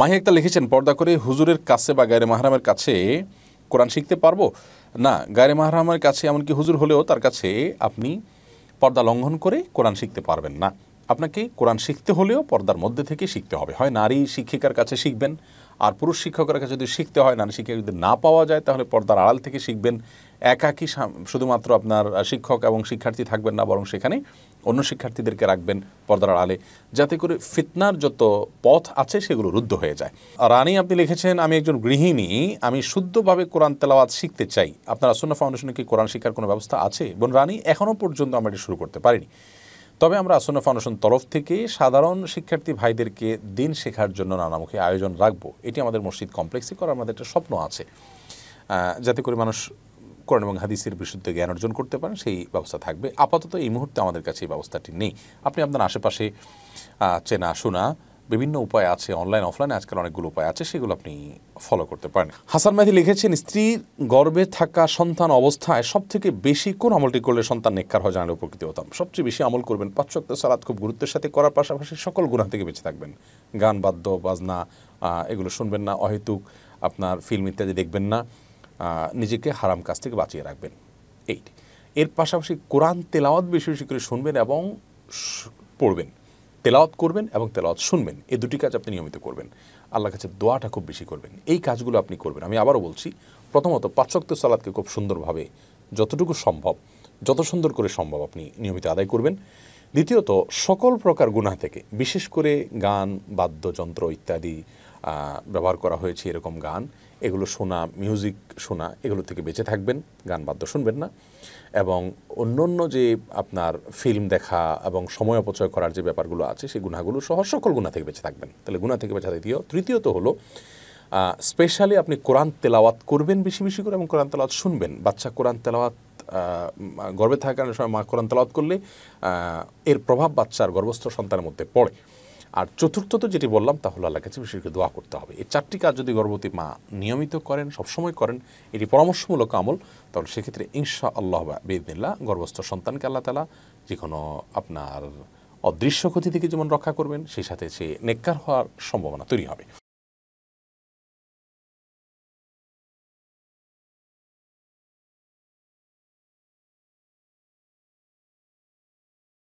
মাহি একটা লিখেছেন পর্দা করে হুজুরের কাছে বা গায়রে মাহারামের কাছে কোরআন শিখতে পারবো না গায়রে মাহারামের কাছে এমনকি হুজুর হলেও তার কাছে আপনি পর্দা লঙ্ঘন করে কোরআন শিখতে পারবেন না আপনাকে কোরআন শিখতে হলেও পর্দার মধ্যে থেকে শিখতে হবে হয় নারী শিক্ষিকার কাছে শিখবেন আর পুরুষ শিক্ষকের কাছে যদি শিখতে হয় নারী শিক্ষক যদি না পাওয়া যায় তাহলে পর্দার আড়াল থেকে শিখবেন একাকি শুধুমাত্র আপনার শিক্ষক এবং শিক্ষার্থী থাকবেন না বরং সেখানে অন্য শিক্ষার্থীদেরকে রাখবেন পর্দার আড়ালে যাতে করে ফিতনার যত পথ আছে সেগুলো রুদ্ধ হয়ে যায় রানী আপনি লিখেছেন আমি একজন গৃহিণী আমি শুদ্ধভাবে কোরআন তেলাওয়াত শিখতে চাই আপনার আসন্ন ফাউন্ডেশনে কি কোরআন শিক্ষার কোনো ব্যবস্থা আছে বোন রানী এখনও পর্যন্ত আমরা এটা শুরু করতে পারিনি তবে আমরা আসন্ন ফাউন্ডেশন তরফ থেকে সাধারণ শিক্ষার্থী ভাইদেরকে দিন শেখার জন্য নানামুখী আয়োজন রাখবো এটি আমাদের মসজিদ কমপ্লেক্সে করার আমাদের একটা স্বপ্ন আছে যাতে করে মানুষ কোরআন এবং হাদিসের বিশুদ্ধ জ্ঞান অর্জন করতে পারেন সেই ব্যবস্থা থাকবে আপাতত এই মুহূর্তে আমাদের কাছে এই ব্যবস্থাটি নেই আপনি আপনার আশেপাশে চেনা শোনা বিভিন্ন উপায় আছে অনলাইন অফলাইন আজকাল অনেকগুলো উপায় আছে সেগুলো আপনি ফলো করতে পারেন হাসান মাহি লিখেছেন স্ত্রীর গর্বে থাকা সন্তান অবস্থায় সব থেকে বেশি কোন আমলটি করলে সন্তান নেককার হয় জানার উপকৃত হতাম সবচেয়ে বেশি আমল করবেন পাশ্চাত্য সালাদ খুব গুরুত্বের সাথে করার পাশাপাশি সকল গুণা থেকে বেঁচে থাকবেন গান বাদ্য বাজনা এগুলো শুনবেন না অহেতুক আপনার ফিল্ম ইত্যাদি দেখবেন না নিজেকে হারাম কাজ থেকে বাঁচিয়ে রাখবেন এই এর পাশাপাশি কোরআন তেলাওয়াত বেশি বেশি করে শুনবেন এবং পড়বেন তেলাওয়াত করবেন এবং তেলাওয়াত শুনবেন এই দুটি কাজ আপনি নিয়মিত করবেন আল্লাহ কাছে দোয়াটা খুব বেশি করবেন এই কাজগুলো আপনি করবেন আমি আবারও বলছি প্রথমত পাচক্য সালাদকে খুব সুন্দরভাবে যতটুকু সম্ভব যত সুন্দর করে সম্ভব আপনি নিয়মিত আদায় করবেন দ্বিতীয়ত সকল প্রকার গুণা থেকে বিশেষ করে গান বাদ্যযন্ত্র ইত্যাদি ব্যবহার করা হয়েছে এরকম গান এগুলো শোনা মিউজিক শোনা এগুলো থেকে বেঁচে থাকবেন গান বাদ্য শুনবেন না এবং অন্য অন্য যে আপনার ফিল্ম দেখা এবং সময় অপচয় করার যে ব্যাপারগুলো আছে সেই গুণাগুলো সহ সকল গুণা থেকে বেঁচে থাকবেন তাহলে গুণা থেকে বেঁচে দ্বিতীয় তৃতীয়ত হলো স্পেশালি আপনি কোরআন তেলাওয়াত করবেন বেশি বেশি করে এবং কোরআন তেলাওয়াত শুনবেন বাচ্চা কোরআন তেলাওয়াত গর্বে থাকার সময় মা কোরআন তেলাওয়াত করলে এর প্রভাব বাচ্চার গর্ভস্থ সন্তানের মধ্যে পড়ে আর চতুর্থত যেটি বললাম তা হলো আল্লাহ কাছে বিশেষ করে দোয়া করতে হবে এই চারটি কাজ যদি গর্ভবতী মা নিয়মিত করেন সবসময় করেন এটি পরামর্শমূলক আমল তাহলে সেক্ষেত্রে ইনশা আল্লাহ বেদিল্লা গর্ভস্থ সন্তানকে আল্লাহ তালা যে কোনো আপনার অদৃশ্য ক্ষতি থেকে যেমন রক্ষা করবেন সেই সাথে সে নেককার হওয়ার সম্ভাবনা তৈরি হবে